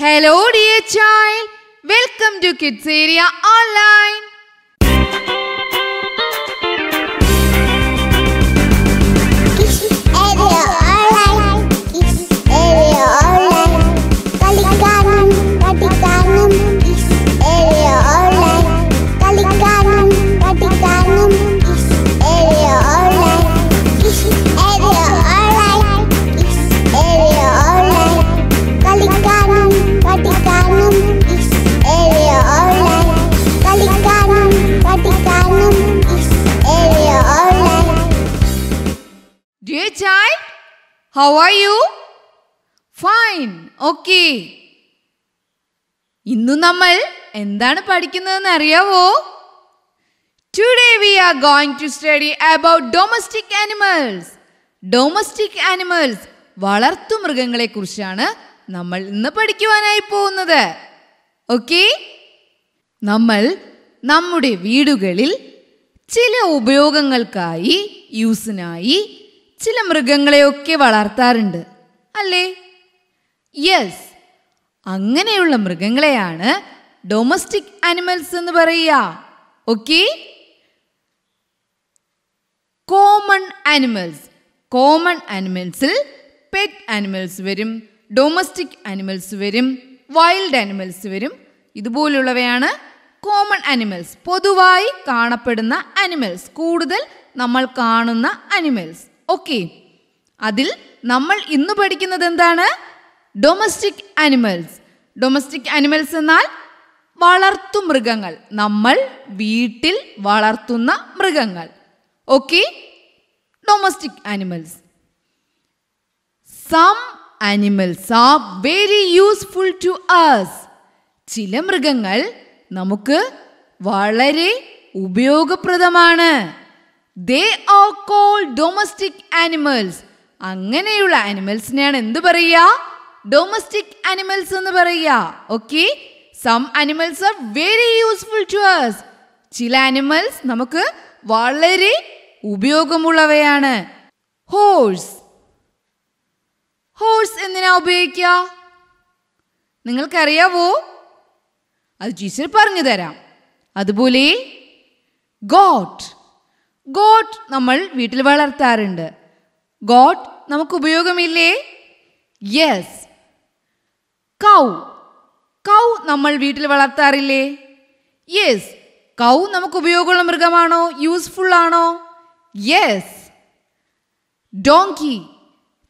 Hello dear child, welcome to Kids Area Online. How are you? Fine okay ഇന്ന് നമ്മൾ എന്താണ് പഠിക്കുന്നതെന്ന് അറിയാവോ today we are going to study about domestic animals domestic animals വളർത്തു മൃഗങ്ങളെ കുറിച്ചാണ് നമ്മൾ ഇന്ന് പഠിക്കുവാനായി പോകുന്നത് ഓക്കെ നമ്മൾ നമ്മുടെ വീടുകളിൽ ചില ഉപയോഗങ്ങൾക്കായി യൂസിനായി ചില മൃഗങ്ങളെയൊക്കെ വളർത്താറുണ്ട് അല്ലേ യെസ് അങ്ങനെയുള്ള മൃഗങ്ങളെയാണ് ഡൊമസ്റ്റിക് അനിമൽസ് എന്ന് പറയുക ഓക്കെ കോമൺ ആനിമൽസ് കോമൺ ആനിമൽസിൽ പെറ്റ് ആനിമൽസ് വരും ഡൊമസ്റ്റിക് ആനിമൽസ് വരും വൈൽഡ് ആനിമൽസ് വരും ഇതുപോലുള്ളവയാണ് കോമൺ ആനിമൽസ് പൊതുവായി കാണപ്പെടുന്ന അനിമൽസ് കൂടുതൽ നമ്മൾ കാണുന്ന അനിമൽസ് ഓക്കെ അതിൽ നമ്മൾ ഇന്ന് പഠിക്കുന്നത് എന്താണ് ഡൊമസ്റ്റിക് ആനിമൽസ് ഡൊമസ്റ്റിക് ആനിമൽസ് എന്നാൽ വളർത്തു മൃഗങ്ങൾ നമ്മൾ വീട്ടിൽ വളർത്തുന്ന മൃഗങ്ങൾ okay domestic animals some animals are very useful to us ചില മൃഗങ്ങൾ നമുക്ക് വളരെ ഉപയോഗപ്രദമാണ് they are call domestic animals അങ്ങനെയുള്ള ആനിമൽസിനെയാണ് എന്ത് പറയുക ഡൊമസ്റ്റിക് ആനിമൽസ് എന്ന് പറയുക okay some animals are very useful to us ചില അനിമൽസ് നമുക്ക് വളരെ ഉപയോഗമുള്ളവയാണ് ഹോഴ്സ് ഹോഴ്സ് എന്തിനാ ഉപയോഗിക്ക നിങ്ങൾക്കറിയാവോ അത് ടീച്ചർ പറഞ്ഞു തരാം അതുപോലെ ഗോട്ട് ഗോട്ട് നമ്മൾ വീട്ടിൽ വളർത്താറുണ്ട് ഗോട്ട് നമുക്ക് ഉപയോഗമില്ലേ യെസ് കൗ കൗ നമ്മൾ വീട്ടിൽ വളർത്താറില്ലേ യെസ് കൗ നമുക്ക് ഉപയോഗമുള്ള മൃഗമാണോ യൂസ്ഫുൾ ആണോ യെസ് ഡോങ്കി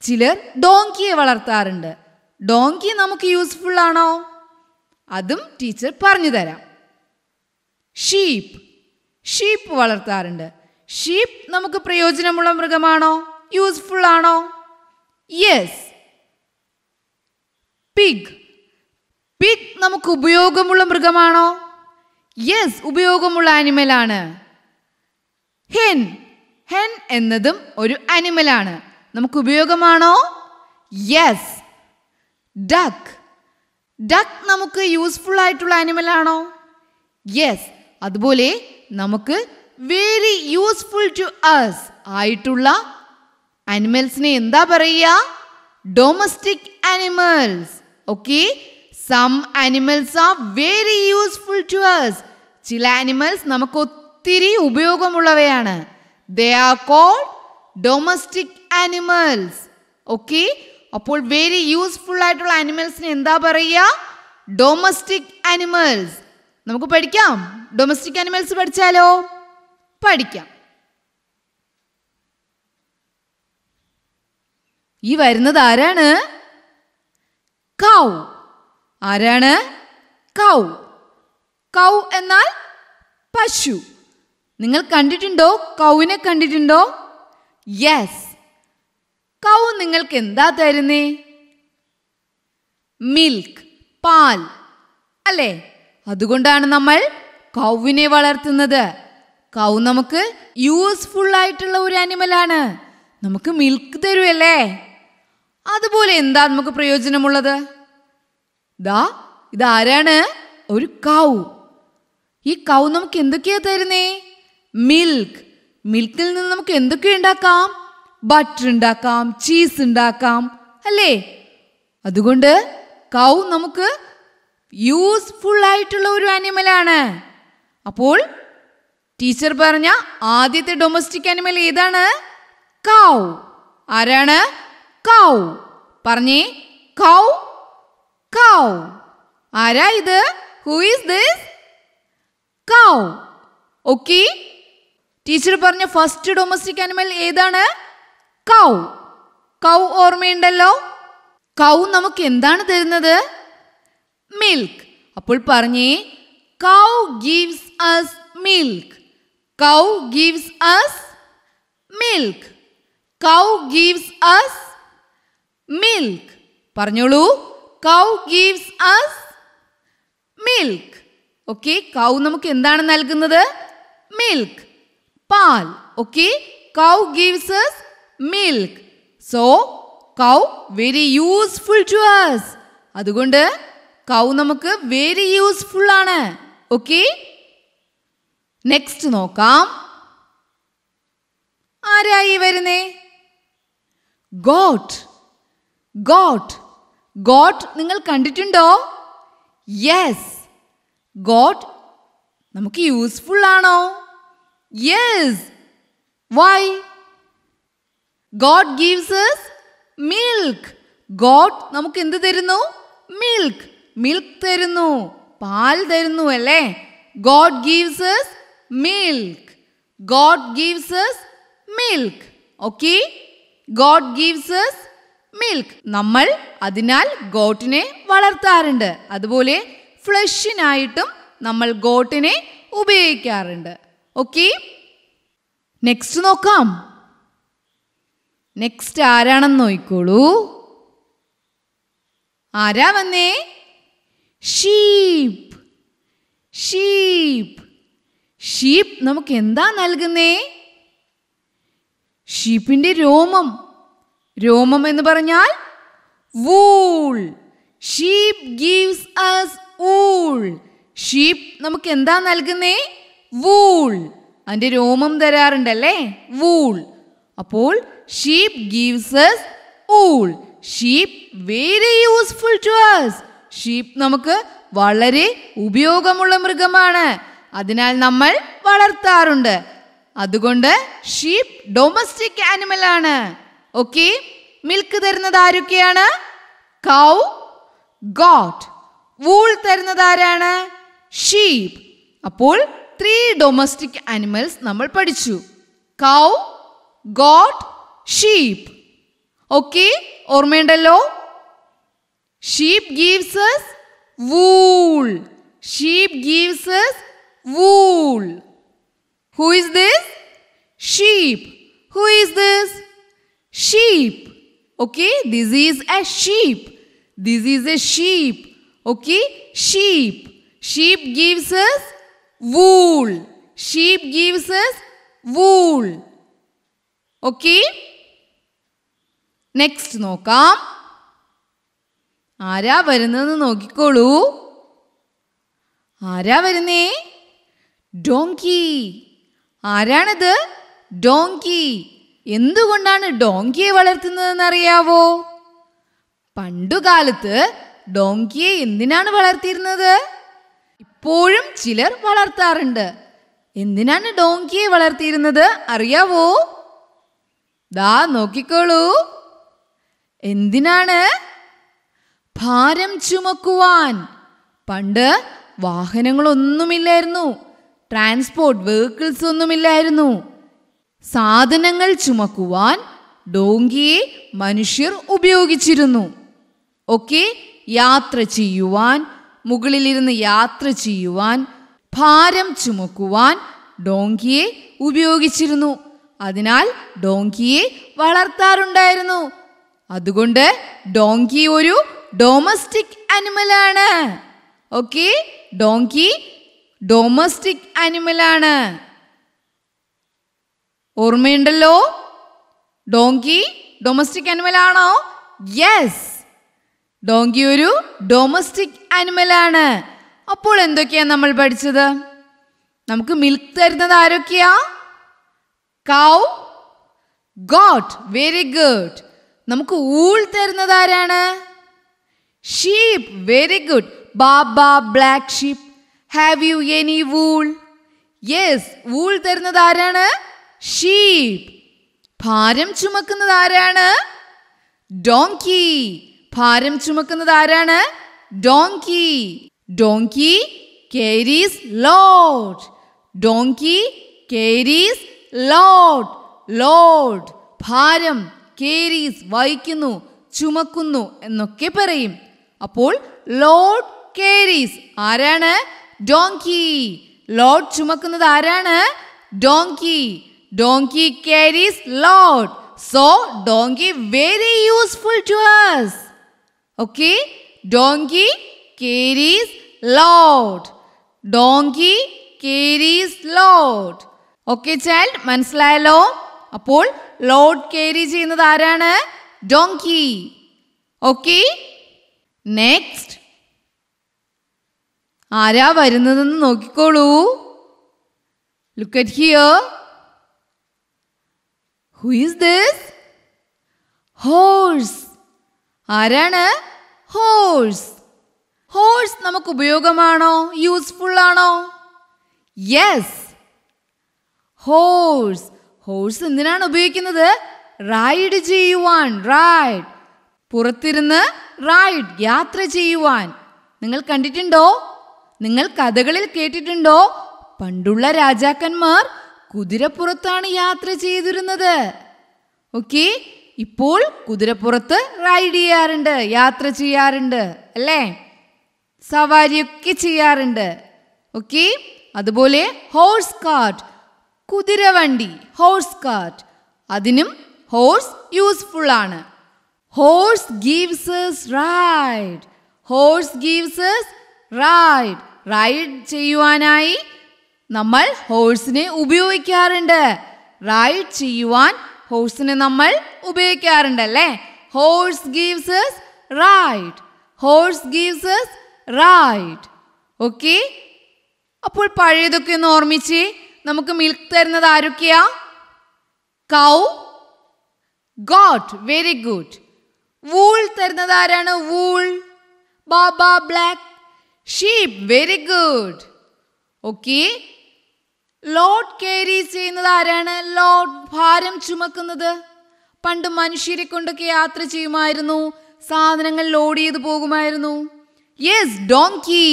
ചിലർ ഡോങ്കിയെ വളർത്താറുണ്ട് ഡോങ്കി നമുക്ക് യൂസ്ഫുൾ ആണോ അതും ടീച്ചർ പറഞ്ഞു തരാം ഷീപ്പ് ഷീപ്പ് വളർത്താറുണ്ട് ഷീപ്പ് നമുക്ക് പ്രയോജനമുള്ള മൃഗമാണോ യൂസ്ഫുൾ ആണോ യെസ് പിഗ് പിഗ് നമുക്ക് ഉപയോഗമുള്ള മൃഗമാണോ യെസ് ഉപയോഗമുള്ള ആനിമലാണ് ഹെൻ ഹെൻ എന്നതും ഒരു ആനിമലാണ് നമുക്ക് ഉപയോഗമാണോ യെസ് ഡക്ക് ഡക്ക് നമുക്ക് യൂസ്ഫുൾ ആയിട്ടുള്ള ആനിമലാണോ യെസ് അതുപോലെ നമുക്ക് വെരി യൂസ്ഫുൾ ടു അസ് ആയിട്ടുള്ള അനിമൽസിനെ എന്താ പറയുക domestic animals okay some animals are very useful to us ചില അനിമൽസ് നമുക്ക് ഒത്തിരി ഉപയോഗമുള്ളവയാണ് they are called domestic animals okay അപ്പോൾ വെരി യൂസ്ഫുൾ ആയിട്ടുള്ള അനിമൽസിന് എന്താ പറയുക ഡൊമസ്റ്റിക് അനിമൽസ് നമുക്ക് പഠിക്കാം ഡൊമസ്റ്റിക് അനിമൽസ് പഠിച്ചാലോ പഠിക്കാം ഈ വരുന്നത് ആരാണ് കൗ ആരാണ് കൗ കൗ എന്നാൽ പശു നിങ്ങൾ കണ്ടിട്ടുണ്ടോ കൗവിനെ കണ്ടിട്ടുണ്ടോ യെസ് കൗ നിങ്ങൾക്ക് എന്താ തരുന്നേ മിൽക്ക് പാൽ അല്ലേ അതുകൊണ്ടാണ് നമ്മൾ കൗവിനെ വളർത്തുന്നത് കൗ നമുക്ക് യൂസ്ഫുൾ ആയിട്ടുള്ള ഒരു അനിമലാണ് നമുക്ക് മിൽക്ക് തരുമല്ലേ അതുപോലെ എന്താ നമുക്ക് പ്രയോജനമുള്ളത് ദാ ഇതാരാണ് ഒരു കൗ ഈ കൗ നമുക്ക് എന്തൊക്കെയാ തരുന്നേ മിൽക്ക് മിൽക്കിൽ നിന്ന് നമുക്ക് എന്തൊക്കെ ഉണ്ടാക്കാം ബട്ടർ ഉണ്ടാക്കാം ചീസ് ഉണ്ടാക്കാം അല്ലേ അതുകൊണ്ട് കൗ നമുക്ക് യൂസ്ഫുൾ ആയിട്ടുള്ള ഒരു ആണ് അപ്പോൾ ടീച്ചർ പറഞ്ഞ ആദ്യത്തെ ഡൊമസ്റ്റിക് അനിമൽ ഏതാണ് കൗ ആരാണ് കൗ പറഞ്ഞേ കൗ കൗ ആരാ ഇത് who this cow okay teacher പറഞ്ഞ ഫസ്റ്റ് ഡൊമസ്റ്റിക് അനിമൽ ഏതാണ് കൗ കൗ ഓർമ്മയുണ്ടല്ലോ കൗ നമുക്ക് എന്താണ് തരുന്നത് മിൽക്ക് അപ്പോൾ പറഞ്ഞേ cow gives us milk Cow gives us milk. Cow gives us milk. പറഞ്ഞോളൂ cow gives us milk okay cow നമുക്ക് എന്താണ് നൽകുന്നത് മിൽക്ക് പാൽ okay cow gives us milk so cow very useful to us അതുകൊണ്ട് cow നമുക്ക് very useful ആണ് okay next നോക്കാം ആരായി വരുന്നേ ഗോട്ട് ഗോട്ട് ഗോട്ട് നിങ്ങൾ കണ്ടിട്ടുണ്ടോ യെസ് ഗോട്ട് നമുക്ക് യൂസ്ഫുൾ ആണോ yes why goat gives us milk goat നമുക്ക് എന്ത് തരുന്നു മിൽക്ക് മിൽക്ക് തരുന്നു പാൽ തരുന്നു അല്ലേ goat gives us milk. God gives us milk. Okay? God gives us milk. നമ്മൾ അതിനാൽ ഗോട്ടിനെ വളർത്താറുണ്ട് അതുപോലെ ഫ്ലഷിനായിട്ടും നമ്മൾ ഗോട്ടിനെ ഉപയോഗിക്കാറുണ്ട് ഓക്കെ നെക്സ്റ്റ് നോക്കാം നെക്സ്റ്റ് ആരാണെന്ന് നോക്കിക്കോളൂ ആരാ വന്നേ ഷീപ്പ് ഷീപ്പ് ഷീപ്പ് നമുക്ക് എന്താ നൽകുന്നേ ഷീപ്പിന്റെ രോമം രോമം എന്ന് പറഞ്ഞാൽ wool sheep gives us wool sheep നമുക്ക് എന്താ നൽകുന്നേ വൂൾ അതിന്റെ രോമം തരാറുണ്ടല്ലേ വൂൾ അപ്പോൾ sheep gives us wool sheep very useful to us sheep നമുക്ക് വളരെ ഉപയോഗമുള്ള മൃഗമാണ് അതിനാൽ നമ്മൾ വളർത്താറുണ്ട് അതുകൊണ്ട് ഷീപ്പ് ഡൊമസ്റ്റിക് ആനിമൽ ആണ് ഓക്കെ മിൽക്ക് തരുന്നത് ആരൊക്കെയാണ് കൗ ഗോട്ട് വൂൾ തരുന്നത് ആരാണ് ഷീപ്പ് അപ്പോൾ ത്രീ ഡൊമസ്റ്റിക് ആനിമൽസ് നമ്മൾ പഠിച്ചു കൗ ഗോട്ട് ഷീപ്പ് ഓക്കെ ഓർമ്മയുണ്ടല്ലോ sheep gives wool sheep gives wool. Who is this? Sheep. Who is this? Sheep. Okay, this is a sheep. This is a sheep. Okay, sheep. Sheep gives us wool. Sheep gives us wool. Okay. Next നോക്കാം ആരാ വരുന്നതെന്ന് നോക്കിക്കോളൂ ആരാ വരുന്നേ donkey ആരാണിത് donkey എന്തുകൊണ്ടാണ് ഡോങ്കിയെ വളർത്തുന്നതെന്ന് അറിയാവോ പണ്ടുകാലത്ത് ഡോങ്കിയെ എന്തിനാണ് വളർത്തിയിരുന്നത് ഇപ്പോഴും ചിലർ വളർത്താറുണ്ട് എന്തിനാണ് ഡോങ്കിയെ വളർത്തിയിരുന്നത് അറിയാവോ ദാ നോക്കിക്കോളൂ എന്തിനാണ് ഭാരം ചുമക്കുവാൻ പണ്ട് വാഹനങ്ങളൊന്നുമില്ലായിരുന്നു ട്രാൻസ്പോർട്ട് വെഹിക്കിൾസ് ഒന്നുമില്ലായിരുന്നു സാധനങ്ങൾ ചുമക്കുവാൻ ഡോങ്കിയെ മനുഷ്യർ ഉപയോഗിച്ചിരുന്നു ഒക്കെ യാത്ര ചെയ്യുവാൻ മുകളിലിരുന്ന് യാത്ര ചെയ്യുവാൻ ഭാരം ചുമക്കുവാൻ ഡോങ്കിയെ ഉപയോഗിച്ചിരുന്നു അതിനാൽ ഡോങ്കിയെ വളർത്താറുണ്ടായിരുന്നു അതുകൊണ്ട് ഡോങ്കി ഒരു ഡൊമസ്റ്റിക് അനിമലാണ് ഓക്കെ ഡോങ്കി ഡൊമസ്റ്റിക് ആണ് ഓർമ്മയുണ്ടല്ലോ ഡോങ്കി ഡൊമസ്റ്റിക് ആണോ യെസ് ഡോങ്കി ഒരു ഡൊമസ്റ്റിക് ആണ് അപ്പോൾ എന്തൊക്കെയാണ് നമ്മൾ പഠിച്ചത് നമുക്ക് മിൽക്ക് തരുന്നത് ആരൊക്കെയാ കൗ ഗോട്ട് വെരി ഗുഡ് നമുക്ക് ഊൾ തരുന്നത് ആരാണ് sheep very good baa baa black sheep have you any wool yes wool തരുന്നത് ആരാണ് ഷീപ് ഭാരം ചുമക്കുന്നത് ആരാണ് ഡോങ്കി ഭാരം ചുമക്കുന്നത് ആരാണ് donkey donkey carries load donkey carries load load ഭാരം കേരീസ് വഹിക്കുന്നു ചുമക്കുന്നു എന്നൊക്കെ പറയും അപ്പോൾ ലോഡ് കേരീസ് ആരാണ് ഡോങ്കി ലോഡ് ചുമക്കുന്നത് ആരാണ് donkey donkey carries load so donkey very useful to us okay donkey carries load donkey carries load okay child മനസ്സിലായല്ലോ അപ്പോൾ ലോഡ് കാരി ചെയ്യുന്നത് ആരാണ് ഡോങ്കി ഓക്കെ നെക്സ്റ്റ് ആരാ വരുന്നതെന്ന് നോക്കിക്കോളൂ look at here who is this horse ആരാണ് ഹോഴ്സ് ഹോഴ്സ് നമുക്ക് ഉപയോഗമാണോ യൂസ്ഫുൾ ആണോ യെസ് ഹോഴ്സ് ഹോഴ്സ് എന്തിനാണ് ഉപയോഗിക്കുന്നത് റൈഡ് ചെയ്യുവാൻ റൈഡ് പുറത്തിരുന്ന് റൈഡ് യാത്ര ചെയ്യുവാൻ നിങ്ങൾ കണ്ടിട്ടുണ്ടോ നിങ്ങൾ കഥകളിൽ കേട്ടിട്ടുണ്ടോ പണ്ടുള്ള രാജാക്കന്മാർ കുതിരപ്പുറത്താണ് യാത്ര ചെയ്തിരുന്നത് ഓക്കെ ഇപ്പോൾ കുതിരപ്പുറത്ത് റൈഡ് ചെയ്യാറുണ്ട് യാത്ര ചെയ്യാറുണ്ട് അല്ലേ സവാരിയൊക്കെ ചെയ്യാറുണ്ട് ഓക്കെ അതുപോലെ ഹോഴ്സ് കാർട്ട് കുതിരവണ്ടി ഹോഴ്സ് കാർട്ട് അതിനും ഹോഴ്സ് യൂസ്ഫുൾ ആണ് horse gives ride horse gives ride ride ചെയ്യുവാനായി നമ്മൾ ഹോഴ്സിനെ ഉപയോഗിക്കാറുണ്ട് റൈഡ് ചെയ്യുവാൻ ഹോഴ്സിനെ നമ്മൾ ഉപയോഗിക്കാറുണ്ട് അല്ലേ horse gives ride horse gives ride okay അപ്പോൾ പഴയതൊക്കെ ഒന്ന് ഓർമ്മിച്ച് നമുക്ക് മിൽക്ക് തരുന്നത് ആരൊക്കെയാ cow goat very good wool തരുന്നത് ആരാണ് wool baa baa black sheep very good okay load carry ചെയ്യുന്നത് ആരാണ് ലോഡ് ഭാരം ചുമക്കുന്നത് പണ്ട് മനുഷ്യരെ കൊണ്ടൊക്കെ യാത്ര ചെയ്യുമായിരുന്നു സാധനങ്ങൾ ലോഡ് ചെയ്ത് പോകുമായിരുന്നു യെസ് ഡോങ്കി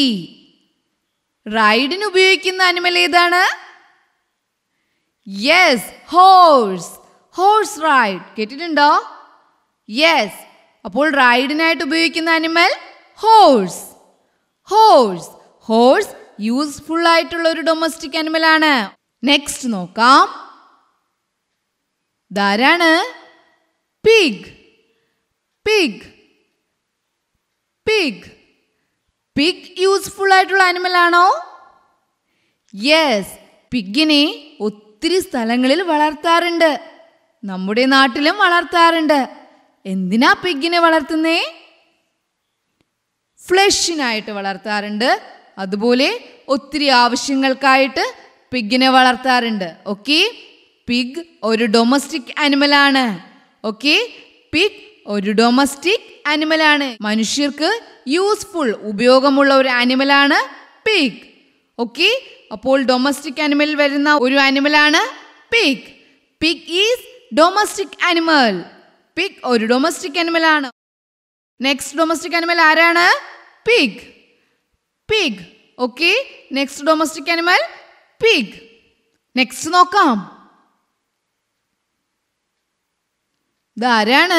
റൈഡിന് ഉപയോഗിക്കുന്ന അനിമൽ ഏതാണ് യെസ് ഹോഴ്സ് ഹോഴ്സ് റൈഡ് കേട്ടിട്ടുണ്ടോ യെസ് അപ്പോൾ റൈഡിനായിട്ട് ഉപയോഗിക്കുന്ന animal horse horse horse useful ആയിട്ടുള്ള ഒരു ഡൊമസ്റ്റിക് അനിമൽ ആണ് നെക്സ്റ്റ് നോക്കാം ധാരാണ് pig pig pig pig useful ആയിട്ടുള്ള അനിമൽ ആണോ യെസ് പിഗിനെ ഒത്തിരി സ്ഥലങ്ങളിൽ വളർത്താറുണ്ട് നമ്മുടെ നാട്ടിലും വളർത്താറുണ്ട് എന്തിനാ പിഗിനെ വളർത്തുന്നേ ഫ്ലഷിനായിട്ട് വളർത്താറുണ്ട് അതുപോലെ ഒത്തിരി ആവശ്യങ്ങൾക്കായിട്ട് പിഗിനെ വളർത്താറുണ്ട് ഓക്കെ പിഗ് ഒരു ഡൊമസ്റ്റിക് ആണ് ഓക്കെ പിഗ് ഒരു ഡൊമസ്റ്റിക് ആണ് മനുഷ്യർക്ക് യൂസ്ഫുൾ ഉപയോഗമുള്ള ഒരു ആണ് പിഗ് ഓക്കെ അപ്പോൾ ഡൊമസ്റ്റിക് ആനിമൽ വരുന്ന ഒരു ആണ് pig pig is domestic animal pig ഒരു ഡൊമസ്റ്റിക് ആണ് നെക്സ്റ്റ് ഡൊമസ്റ്റിക് ആനിമൽ ആരാണ് pig. Pig. Okay. Next domestic animal, pig. Next നോക്കാം ഇതാരാണ്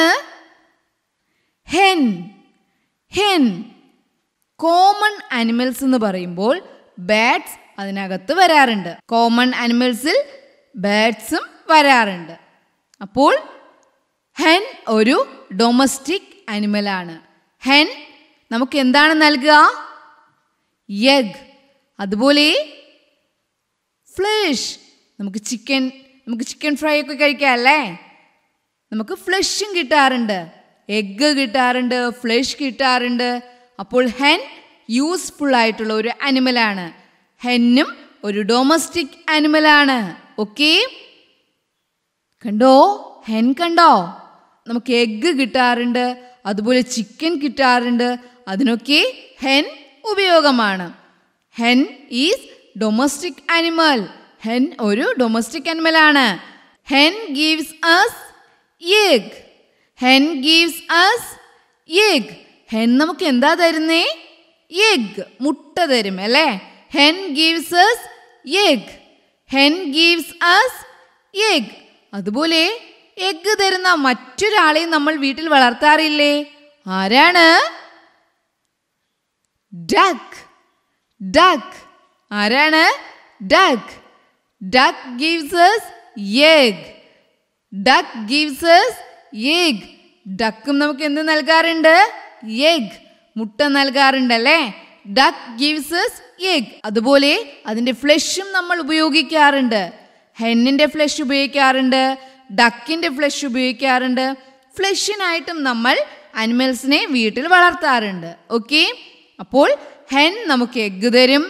ഹെൻ ഹെൻ കോമൺ അനിമൽസ് എന്ന് പറയുമ്പോൾ ബാറ്റ്സ് അതിനകത്ത് വരാറുണ്ട് കോമൺ അനിമൽസിൽ ബാറ്റ്സും വരാറുണ്ട് അപ്പോൾ ഹെൻ ഒരു ഡൊമസ്റ്റിക് അനിമലാണ് ഹെൻ നമുക്ക് എന്താണ് നൽകുക യഗ് അതുപോലെ ഫ്ലഷ് നമുക്ക് ചിക്കൻ നമുക്ക് ചിക്കൻ ഫ്രൈ ഒക്കെ കഴിക്കാം അല്ലേ നമുക്ക് ഫ്ലഷും കിട്ടാറുണ്ട് എഗ്ഗ് കിട്ടാറുണ്ട് ഫ്ലഷ് കിട്ടാറുണ്ട് അപ്പോൾ ഹെൻ യൂസ്ഫുൾ ആയിട്ടുള്ള ഒരു അനിമലാണ് ഹെന്നും ഒരു ഡൊമസ്റ്റിക് അനിമലാണ് ഓക്കെ കണ്ടോ ഹെൻ കണ്ടോ നമുക്ക് എഗ്ഗ് കിട്ടാറുണ്ട് അതുപോലെ ചിക്കൻ കിട്ടാറുണ്ട് അതിനൊക്കെ ഹെൻ ഉപയോഗമാണ് hen is domestic animal hen ഒരു ഡൊമസ്റ്റിക് ആണ് hen gives us egg hen gives us egg hen നമുക്ക് എന്താ തരുന്നേ എഗ് മുട്ട തരും അല്ലേ hen gives us egg hen gives us egg അതുപോലെ എഗ് തരുന്ന മറ്റൊരാളെയും നമ്മൾ വീട്ടിൽ വളർത്താറില്ലേ ആരാണ് ഡക്ക് ഡക്ക് ആരാണ് duck duck gives us egg duck gives us egg ഡക്കും നമുക്ക് എന്ത് നൽകാറുണ്ട് എഗ് മുട്ട നൽകാറുണ്ട് അല്ലേ ഡക്ക് ഗീവ്സ് എസ് എഗ് അതുപോലെ അതിൻ്റെ ഫ്ലഷും നമ്മൾ ഉപയോഗിക്കാറുണ്ട് ഹെന്നിൻ്റെ ഫ്ലഷ് ഉപയോഗിക്കാറുണ്ട് ഡക്കിൻ്റെ ഫ്ലഷ് ഉപയോഗിക്കാറുണ്ട് ഫ്ലഷിനായിട്ടും നമ്മൾ അനിമൽസിനെ വീട്ടിൽ വളർത്താറുണ്ട് ഓക്കേ അപ്പോൾ ഹെൻ നമുക്ക് എഗ്ഗ് തരും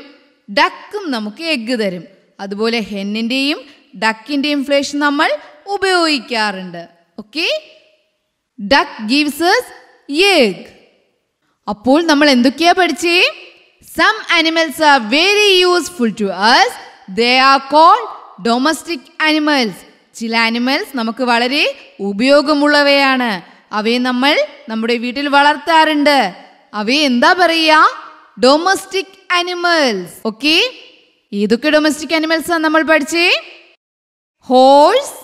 ഡക്കും നമുക്ക് എഗ്ഗ് തരും അതുപോലെ ഹെന്നിൻ്റെയും ഡക്കിൻ്റെ ഇൻഫ്ലേഷൻ നമ്മൾ ഉപയോഗിക്കാറുണ്ട് ഓക്കെ ഡക്ക് ഗീവ്സ് എഗ് അപ്പോൾ നമ്മൾ എന്തൊക്കെയാ പഠിച്ചേ some animals are very useful to us they are called domestic animals ചില അനിമൽസ് നമുക്ക് വളരെ ഉപയോഗമുള്ളവയാണ് അവയെ നമ്മൾ നമ്മുടെ വീട്ടിൽ വളർത്താറുണ്ട് അവയെ എന്താ പറയുക ഡൊമസ്റ്റിക് അനിമൽസ് ഓക്കെ ഏതൊക്കെ ഡൊമസ്റ്റിക് അനിമൽസ് ആണ് നമ്മൾ പഠിച്ചേ horse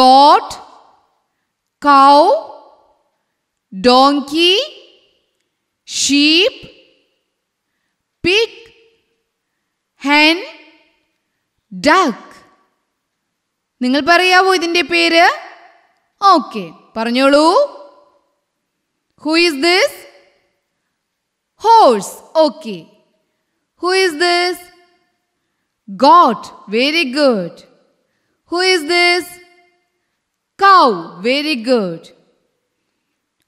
goat cow donkey sheep pig hen duck നിങ്ങൾ പറയാവോ ഇതിൻ്റെ പേര് ഓക്കെ പറഞ്ഞോളൂ Who is this? Horse. Okay. Who is this? Goat. Very good. Who is this? Cow. Very good.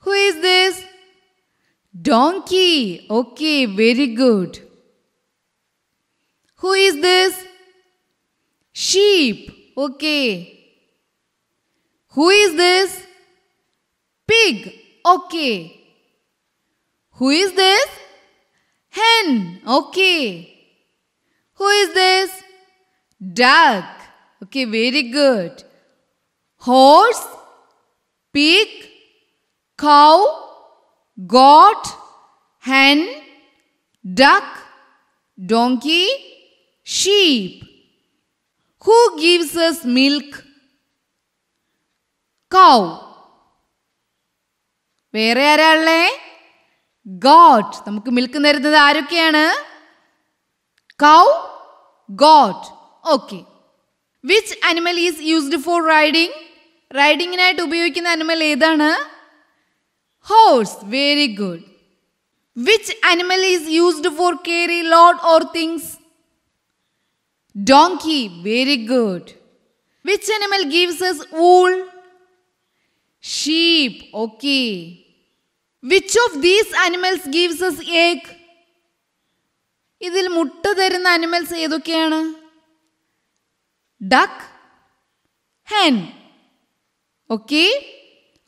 Who is this? Donkey. Okay, very good. Who is this? Sheep. Okay. Who is this? Pig. Okay. Who is this? Hen. Okay. Who is this? Duck. Okay, very good. Horse, pig, cow, goat, hen, duck, donkey, sheep. Who gives us milk? Cow. വേറെ ആരാ ഉള്ളേ God നമുക്ക് milk നേരുന്നത് ആരൊക്കെയാണ് cow goat okay which animal is used for riding റൈഡിങ്ങിനായിട്ട് ഉപയോഗിക്കുന്ന animal ഏതാണ് horse very good which animal is used for carry load or things donkey very good which animal gives us wool sheep okay which of these animals gives us egg ഇതിൽ മുട്ട തരുന്ന animals ഏതൊക്കെയാണ് duck hen okay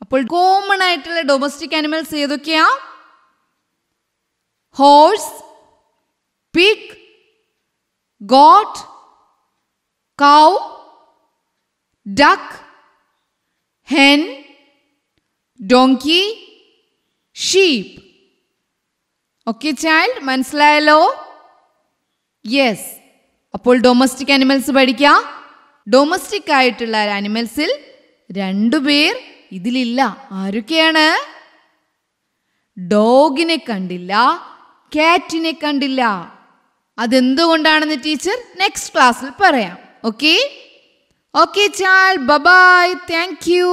അപ്പോൾ common ആയിട്ടുള്ള domestic animals ഏതൊക്കെയാ horse pig goat cow duck hen donkey sheep okay child മനസ്സിലായല്ലോ yes അപ്പോൾ domestic animals പഠിക്കാം ഡൊമസ്റ്റിക് ആയിട്ടുള്ള അനിമൽസിൽ രണ്ടു പേർ ഇതിലില്ല ആരൊക്കെയാണ് ഡോഗിനെ കണ്ടില്ല കാറ്റിനെ കണ്ടില്ല അതെന്തുകൊണ്ടാണെന്ന് ടീച്ചർ നെക്സ്റ്റ് ക്ലാസ്സിൽ പറയാം ഓക്കെ ഓക്കെ ചാൽ ബബായ് താങ്ക് യു